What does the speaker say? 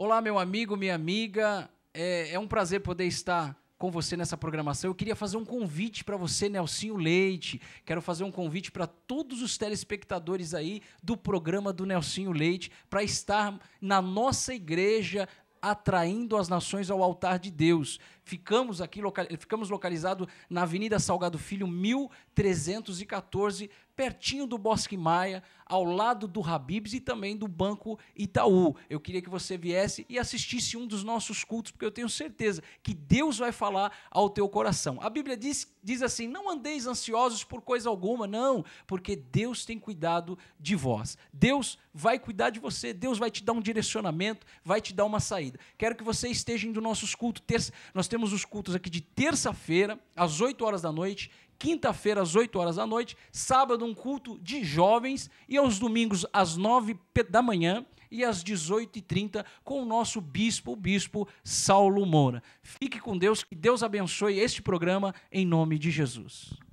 Olá, meu amigo, minha amiga. É, é um prazer poder estar com você nessa programação. Eu queria fazer um convite para você, Nelsinho Leite. Quero fazer um convite para todos os telespectadores aí do programa do Nelsinho Leite para estar na nossa igreja atraindo as nações ao altar de Deus. Ficamos aqui local, ficamos localizado na Avenida Salgado Filho 1314, pertinho do Bosque Maia, ao lado do Habibs e também do Banco Itaú. Eu queria que você viesse e assistisse um dos nossos cultos, porque eu tenho certeza que Deus vai falar ao teu coração. A Bíblia diz, diz assim: "Não andeis ansiosos por coisa alguma, não, porque Deus tem cuidado de vós. Deus vai cuidar de você, Deus vai te dar um direcionamento, vai te dar uma saída quero que você esteja indo nossos cultos. Terça, nós temos os cultos aqui de terça-feira, às 8 horas da noite, quinta-feira, às 8 horas da noite, sábado, um culto de jovens, e aos domingos, às 9 da manhã e às 18h30, com o nosso bispo, o bispo Saulo Moura. Fique com Deus, que Deus abençoe este programa, em nome de Jesus.